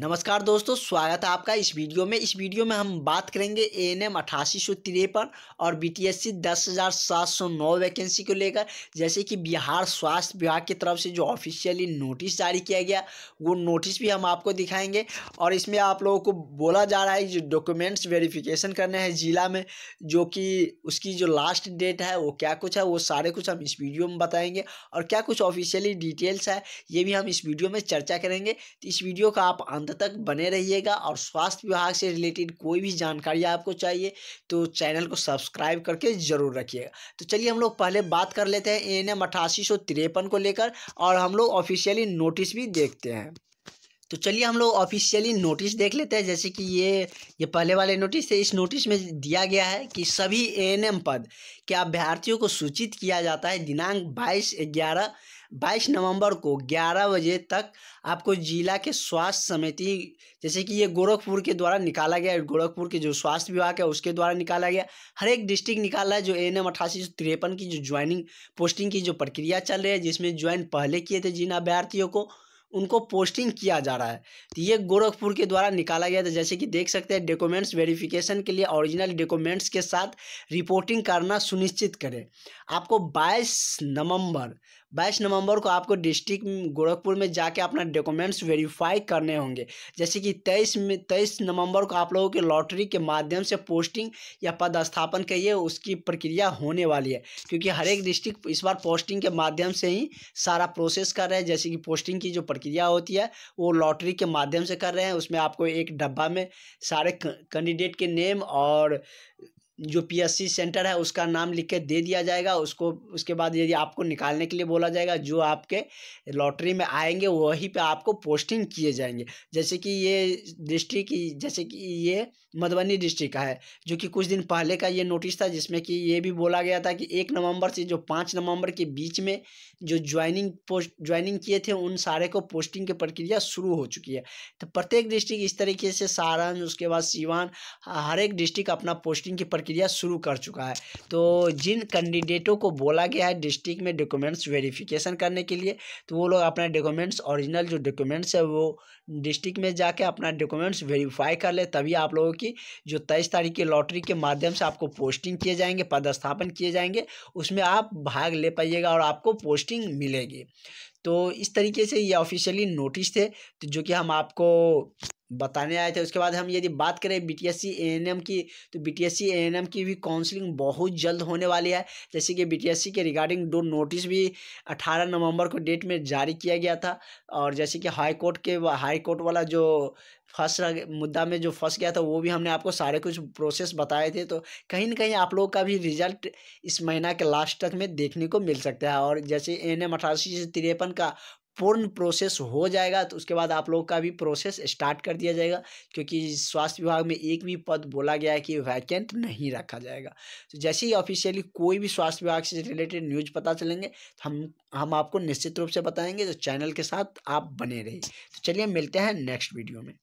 नमस्कार दोस्तों स्वागत है आपका इस वीडियो में इस वीडियो में हम बात करेंगे ए एन एम अठासी सौ तिरपन और बी टी एस सी दस हज़ार सात सौ नौ वैकेंसी को लेकर जैसे कि बिहार स्वास्थ्य विभाग की तरफ से जो ऑफिशियली नोटिस जारी किया गया वो नोटिस भी हम आपको दिखाएंगे और इसमें आप लोगों को बोला जा रहा है जो डॉक्यूमेंट्स वेरिफिकेशन करने हैं ज़िला में जो कि उसकी जो लास्ट डेट है वो क्या कुछ है वो सारे कुछ हम इस वीडियो में बताएँगे और क्या कुछ ऑफिशियली डिटेल्स है ये भी हम इस वीडियो में चर्चा करेंगे तो इस वीडियो का आप अंत तक बने रहिएगा और स्वास्थ्य विभाग से रिलेटेड कोई भी जानकारी आपको चाहिए तो चैनल को सब्सक्राइब करके ज़रूर रखिएगा तो चलिए हम लोग पहले बात कर लेते हैं ए एन एम अठासी सौ तिरपन को लेकर और हम लोग ऑफिशियली नोटिस भी देखते हैं तो चलिए हम लोग ऑफिशियली नोटिस देख लेते हैं जैसे कि ये ये पहले वाले नोटिस है इस नोटिस में दिया गया है कि सभी एएनएम पद के अभ्यर्थियों को सूचित किया जाता है दिनांक बाईस ग्यारह बाईस नवंबर को ग्यारह बजे तक आपको जिला के स्वास्थ्य समिति जैसे कि ये गोरखपुर के द्वारा निकाला गया गोरखपुर के जो स्वास्थ्य विभाग है उसके द्वारा निकाला गया हर एक डिस्ट्रिक्ट निकाला है जो एन एम अट्ठासी सौ तिरपन की जो ज्वाइनिंग पोस्टिंग की जो प्रक्रिया चल रही है जिसमें ज्वाइन पहले किए थे जिन अभ्यर्थियों को उनको पोस्टिंग किया जा रहा है तो ये गोरखपुर के द्वारा निकाला गया था जैसे कि देख सकते हैं डॉक्यूमेंट्स वेरिफिकेशन के लिए ओरिजिनल डॉक्यूमेंट्स के साथ रिपोर्टिंग करना सुनिश्चित करें आपको 22 नवंबर बाईस नवंबर को आपको डिस्ट्रिक्ट गोरखपुर में जाके अपना डॉक्यूमेंट्स वेरीफाई करने होंगे जैसे कि तेईस में तेईस नवंबर को आप लोगों के लॉटरी के माध्यम से पोस्टिंग या पदस्थापन कहिए उसकी प्रक्रिया होने वाली है क्योंकि हर एक डिस्ट्रिक्ट इस बार पोस्टिंग के माध्यम से ही सारा प्रोसेस कर रहे हैं जैसे कि पोस्टिंग की जो प्रक्रिया होती है वो लॉटरी के माध्यम से कर रहे हैं उसमें आपको एक डब्बा में सारे कैंडिडेट के नेम और जो पीएससी सेंटर है उसका नाम लिख के दे दिया जाएगा उसको उसके बाद यदि आपको निकालने के लिए बोला जाएगा जो आपके लॉटरी में आएंगे वही पे आपको पोस्टिंग किए जाएंगे जैसे कि ये डिस्ट्रिक्ट जैसे कि ये मधुबनी डिस्ट्रिक्ट का है जो कि कुछ दिन पहले का ये नोटिस था जिसमें कि ये भी बोला गया था कि एक नवंबर से जो पाँच नवम्बर के बीच में जो ज्वाइनिंग पोस्ट ज्वाइनिंग किए थे उन सारे को पोस्टिंग की प्रक्रिया शुरू हो चुकी है तो प्रत्येक डिस्ट्रिक्ट इस तरीके से सारण उसके बाद सीवान हर एक डिस्ट्रिक्ट अपना पोस्टिंग की प्रक्रिया प्रक्रिया शुरू कर चुका है तो जिन कैंडिडेटों को बोला गया है डिस्ट्रिक्ट में डॉक्यूमेंट्स वेरिफिकेशन करने के लिए तो वो लोग अपना डॉक्यूमेंट्स ओरिजिनल जो डॉक्यूमेंट्स है वो डिस्ट्रिक्ट में जाके अपना डॉक्यूमेंट्स वेरीफाई कर ले तभी आप लोगों की जो तेईस तारीख की लॉटरी के माध्यम से आपको पोस्टिंग किए जाएंगे पदस्थापन किए जाएंगे उसमें आप भाग ले पाइएगा और आपको पोस्टिंग मिलेगी तो इस तरीके से ये ऑफिशियली नोटिस थे तो जो कि हम आपको बताने आए थे उसके बाद हम यदि बात करें B T S C N M की तो B T S C N M की भी काउंसलिंग बहुत जल्द होने वाली है जैसे कि बी टी एस सी के रिगार्डिंग दो नोटिस भी अठारह नवंबर को डेट में जारी किया गया था और जैसे कि हाई कोर्ट के हाई कोर्ट वाला जो फंस मुद्दा में जो फंस गया था वो भी हमने आपको सारे कुछ प्रोसेस बताए थे तो कहीं ना कहीं आप लोग का भी रिजल्ट इस महीना के लास्ट तक में देखने को मिल सकता है और जैसे एन एम अठासी से तिरपन का पूर्ण प्रोसेस हो जाएगा तो उसके बाद आप लोगों का भी प्रोसेस स्टार्ट कर दिया जाएगा क्योंकि स्वास्थ्य विभाग में एक भी पद बोला गया है कि वैकेंट नहीं रखा जाएगा तो जैसे ही ऑफिशियली कोई भी स्वास्थ्य विभाग से रिलेटेड न्यूज पता चलेंगे तो हम हम आपको निश्चित रूप से बताएंगे तो चैनल के साथ आप बने रहिए तो चलिए मिलते हैं नेक्स्ट वीडियो में